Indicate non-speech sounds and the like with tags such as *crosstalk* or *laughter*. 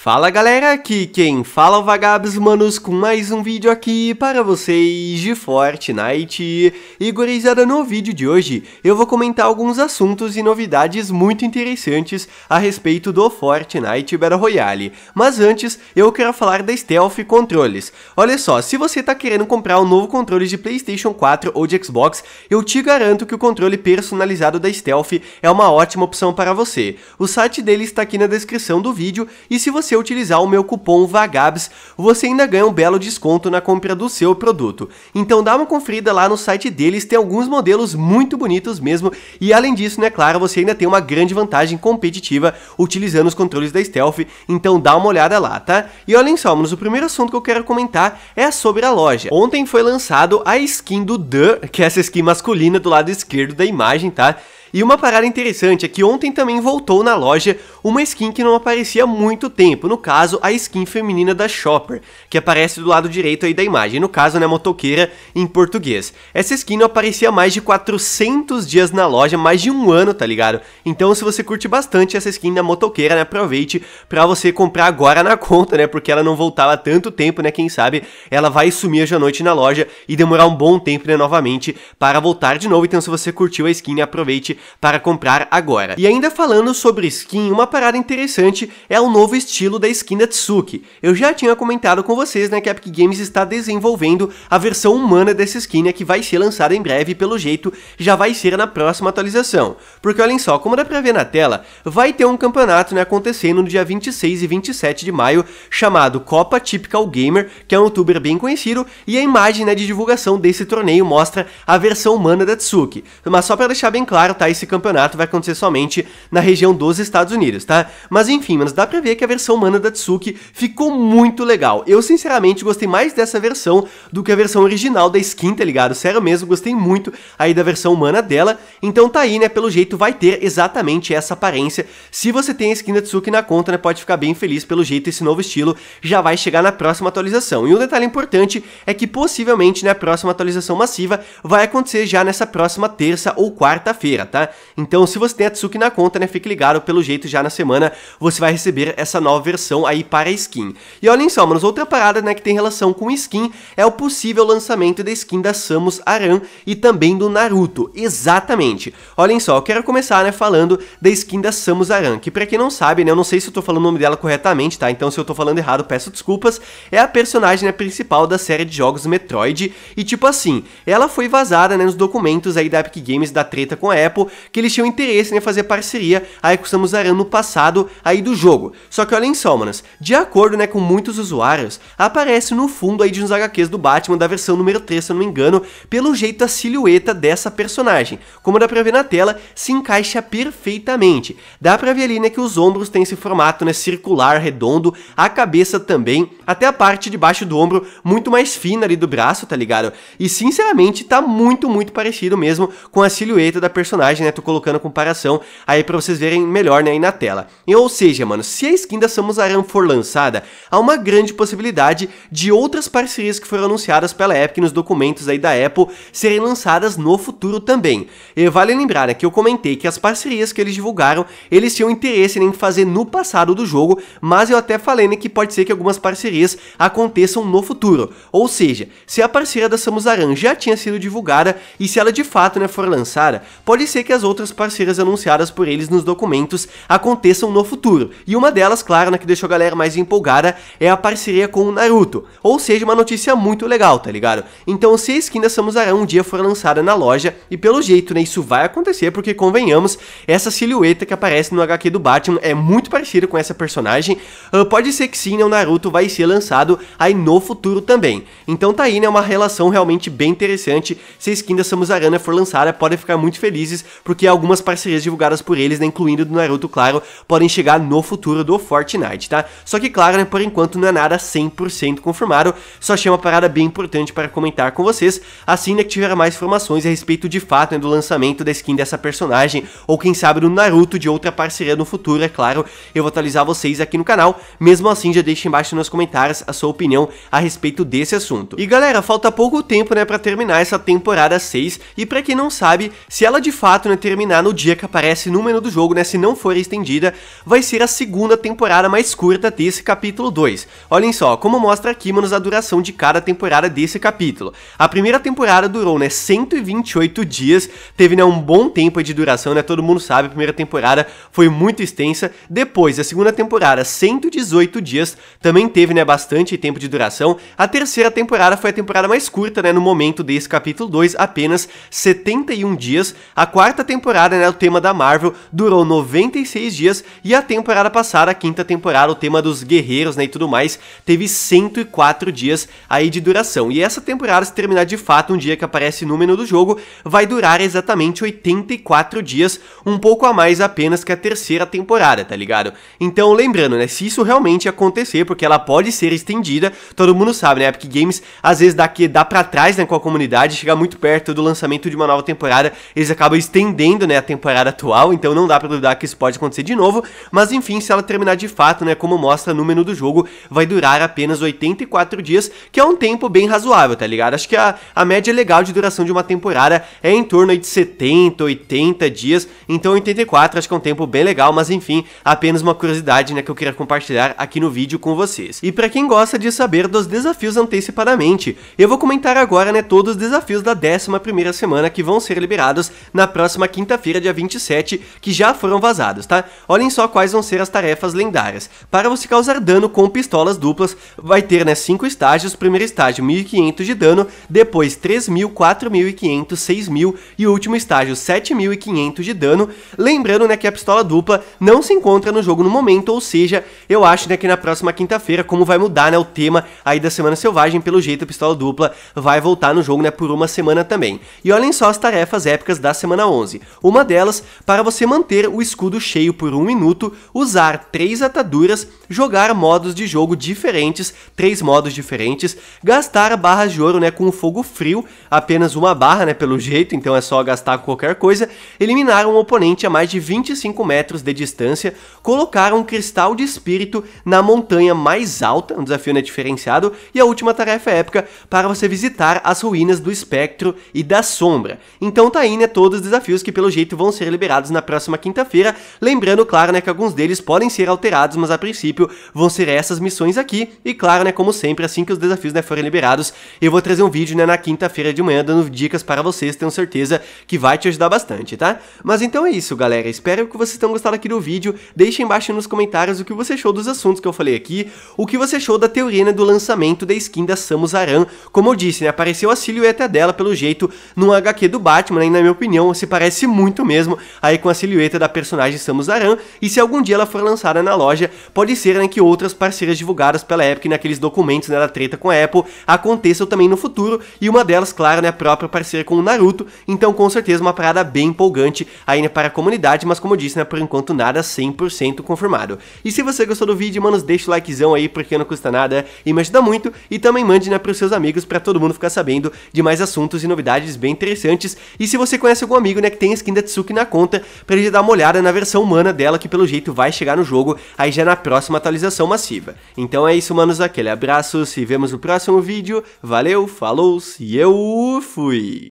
Fala galera, aqui quem fala é o Vagabos Manos com mais um vídeo aqui para vocês de Fortnite. E gurizada, no vídeo de hoje eu vou comentar alguns assuntos e novidades muito interessantes a respeito do Fortnite Battle Royale. Mas antes, eu quero falar da Stealth Controles. Olha só, se você está querendo comprar um novo controle de Playstation 4 ou de Xbox, eu te garanto que o controle personalizado da Stealth é uma ótima opção para você. O site dele está aqui na descrição do vídeo e se você você utilizar o meu cupom VAGABS, você ainda ganha um belo desconto na compra do seu produto. Então dá uma conferida lá no site deles, tem alguns modelos muito bonitos mesmo, e além disso, né, claro, você ainda tem uma grande vantagem competitiva utilizando os controles da Stealth, então dá uma olhada lá, tá? E olhem só, manos, o primeiro assunto que eu quero comentar é sobre a loja. Ontem foi lançado a skin do The, que é essa skin masculina do lado esquerdo da imagem, tá? E uma parada interessante é que ontem também voltou na loja uma skin que não aparecia há muito tempo, no caso a skin feminina da Shopper, que aparece do lado direito aí da imagem, no caso né, motoqueira em português. Essa skin não aparecia há mais de 400 dias na loja, mais de um ano, tá ligado? Então se você curte bastante essa skin da motoqueira, né, aproveite pra você comprar agora na *laughs* conta, né, porque ela não voltava há tanto tempo, né, quem sabe ela vai sumir hoje à noite na loja e demorar um bom tempo, né, novamente para voltar de novo. Então se você curtiu a skin, aproveite para comprar agora. E ainda falando sobre skin, uma parada interessante é o novo estilo da skin da Tsuki. Eu já tinha comentado com vocês né, que a Epic Games está desenvolvendo a versão humana dessa skin né, que vai ser lançada em breve e pelo jeito já vai ser na próxima atualização. Porque olhem só, como dá pra ver na tela, vai ter um campeonato né, acontecendo no dia 26 e 27 de maio chamado Copa Typical Gamer, que é um youtuber bem conhecido, e a imagem né, de divulgação desse torneio mostra a versão humana da Tsuki. Mas só para deixar bem claro, tá? Esse campeonato vai acontecer somente na região dos Estados Unidos, tá? Mas enfim, mas dá pra ver que a versão humana da Tsuki ficou muito legal. Eu, sinceramente, gostei mais dessa versão do que a versão original da skin, tá ligado? Sério mesmo, gostei muito aí da versão humana dela. Então tá aí, né? Pelo jeito vai ter exatamente essa aparência. Se você tem a skin da Tsuki na conta, né? Pode ficar bem feliz pelo jeito esse novo estilo já vai chegar na próxima atualização. E um detalhe importante é que possivelmente na né, próxima atualização massiva vai acontecer já nessa próxima terça ou quarta-feira, tá? tá? Então, se você tem a Tsuki na conta, né, fique ligado, pelo jeito já na semana você vai receber essa nova versão aí para skin. E olhem só, manos, outra parada, né, que tem relação com skin é o possível lançamento da skin da Samus Aran e também do Naruto, exatamente. Olhem só, eu quero começar, né, falando da skin da Samus Aran, que pra quem não sabe, né, eu não sei se eu tô falando o nome dela corretamente, tá? Então, se eu tô falando errado, peço desculpas, é a personagem, né, principal da série de jogos Metroid e, tipo assim, ela foi vazada, né, nos documentos aí da Epic Games da treta com a Apple que eles tinham interesse em fazer parceria aí com Samus Aran no passado aí do jogo. Só que olhem só, manas, de acordo né, com muitos usuários, aparece no fundo aí de uns HQs do Batman da versão número 3, se eu não me engano, pelo jeito a silhueta dessa personagem. Como dá pra ver na tela, se encaixa perfeitamente. Dá pra ver ali né, que os ombros têm esse formato né, circular, redondo, a cabeça também, até a parte de baixo do ombro muito mais fina ali do braço, tá ligado? E sinceramente tá muito, muito parecido mesmo com a silhueta da personagem imagem, né? Tô colocando comparação aí pra vocês verem melhor, né? Aí na tela. E, ou seja, mano, se a skin da Samus Aran for lançada, há uma grande possibilidade de outras parcerias que foram anunciadas pela Epic nos documentos aí da Apple serem lançadas no futuro também. E vale lembrar, né, que eu comentei que as parcerias que eles divulgaram, eles tinham interesse né, em fazer no passado do jogo, mas eu até falei, né, que pode ser que algumas parcerias aconteçam no futuro. Ou seja, se a parceria da Samus Aran já tinha sido divulgada e se ela de fato, né, for lançada, pode ser que que as outras parceiras anunciadas por eles nos documentos aconteçam no futuro, e uma delas, claro, na que deixou a galera mais empolgada, é a parceria com o Naruto, ou seja, uma notícia muito legal, tá ligado? Então se a skin da Samus Aran um dia for lançada na loja, e pelo jeito, né, isso vai acontecer, porque convenhamos, essa silhueta que aparece no HQ do Batman é muito parecida com essa personagem, uh, pode ser que sim, né, o Naruto vai ser lançado aí no futuro também. Então tá aí, né, uma relação realmente bem interessante, se a skin da Samus Aran for lançada, podem ficar muito felizes porque algumas parcerias divulgadas por eles, né, incluindo do Naruto, claro, podem chegar no futuro do Fortnite, tá? Só que, claro, né, por enquanto não é nada 100% confirmado, só achei uma parada bem importante para comentar com vocês, assim né, que tiver mais informações a respeito de fato né, do lançamento da skin dessa personagem, ou quem sabe do Naruto de outra parceria no futuro, é claro, eu vou atualizar vocês aqui no canal, mesmo assim já deixa embaixo nos comentários a sua opinião a respeito desse assunto. E galera, falta pouco tempo né, para terminar essa temporada 6, e para quem não sabe, se ela de fato contrato né, terminar no dia que aparece no menu do jogo, né, se não for estendida, vai ser a segunda temporada mais curta desse capítulo 2. Olhem só, como mostra aqui, manos, a duração de cada temporada desse capítulo. A primeira temporada durou, né, 128 dias, teve, né, um bom tempo de duração, né, todo mundo sabe, a primeira temporada foi muito extensa. Depois, a segunda temporada, 118 dias, também teve, né, bastante tempo de duração. A terceira temporada foi a temporada mais curta, né, no momento desse capítulo 2, apenas 71 dias. A quarta quarta temporada, né, o tema da Marvel durou 96 dias e a temporada passada, a quinta temporada, o tema dos guerreiros, né, e tudo mais, teve 104 dias aí de duração. E essa temporada, se terminar de fato um dia que aparece no menu do jogo, vai durar exatamente 84 dias, um pouco a mais apenas que a terceira temporada, tá ligado? Então, lembrando, né, se isso realmente acontecer, porque ela pode ser estendida, todo mundo sabe, né, Epic Games às vezes dá, que, dá pra trás, né, com a comunidade, chega muito perto do lançamento de uma nova temporada, eles acabam estendendo estendendo né, a temporada atual, então não dá para duvidar que isso pode acontecer de novo, mas enfim, se ela terminar de fato, né, como mostra no menu do jogo, vai durar apenas 84 dias, que é um tempo bem razoável, tá ligado? Acho que a, a média legal de duração de uma temporada é em torno de 70, 80 dias, então 84 acho que é um tempo bem legal, mas enfim, apenas uma curiosidade né, que eu queria compartilhar aqui no vídeo com vocês. E para quem gosta de saber dos desafios antecipadamente, eu vou comentar agora né, todos os desafios da 11ª semana que vão ser liberados na próxima próxima quinta-feira, dia 27, que já foram vazados, tá? Olhem só quais vão ser as tarefas lendárias. Para você causar dano com pistolas duplas, vai ter, né, 5 estágios, primeiro estágio 1.500 de dano, depois 3.000, 4.500, 6.000 e o último estágio 7.500 de dano. Lembrando, né, que a pistola dupla não se encontra no jogo no momento, ou seja, eu acho, né, que na próxima quinta-feira, como vai mudar, né, o tema aí da Semana Selvagem, pelo jeito a pistola dupla vai voltar no jogo, né, por uma semana também. E olhem só as tarefas épicas da Semana 11. 11. Uma delas, para você manter o escudo cheio por um minuto, usar três ataduras, jogar modos de jogo diferentes, três modos diferentes, gastar barras de ouro né, com fogo frio, apenas uma barra né, pelo jeito, então é só gastar qualquer coisa, eliminar um oponente a mais de 25 metros de distância, colocar um cristal de espírito na montanha mais alta, um desafio né, diferenciado, e a última tarefa épica para você visitar as ruínas do espectro e da sombra. Então tá aí né, todos os desafios desafios que pelo jeito vão ser liberados na próxima quinta-feira. Lembrando, claro, né, que alguns deles podem ser alterados, mas a princípio vão ser essas missões aqui. E claro, né, como sempre, assim que os desafios né, forem liberados, eu vou trazer um vídeo né, na quinta-feira de manhã dando dicas para vocês, tenho certeza que vai te ajudar bastante, tá? Mas então é isso, galera. Espero que vocês tenham gostado aqui do vídeo. Deixem embaixo nos comentários o que você achou dos assuntos que eu falei aqui, o que você achou da teoria né, do lançamento da skin da Samus Aran. Como eu disse, né, apareceu a silhueta dela, pelo jeito, no HQ do Batman, né, e na minha opinião, se parece parece muito mesmo aí com a silhueta da personagem Samus Aran, e se algum dia ela for lançada na loja, pode ser né, que outras parceiras divulgadas pela Epic naqueles documentos né, da treta com a Apple aconteçam também no futuro, e uma delas, claro, né, a própria parceira com o Naruto, então com certeza uma parada bem empolgante aí né, para a comunidade, mas como eu disse, né, por enquanto nada 100% confirmado. E se você gostou do vídeo, mano deixa o likezão aí, porque não custa nada e me ajuda muito, e também mande né, para os seus amigos para todo mundo ficar sabendo de mais assuntos e novidades bem interessantes, e se você conhece algum amigo né, é que tem a skin da Tsuki na conta pra ele dar uma olhada na versão humana dela que pelo jeito vai chegar no jogo aí já na próxima atualização massiva. Então é isso, manos, aquele abraço, se vemos no próximo vídeo, valeu, falou e eu fui!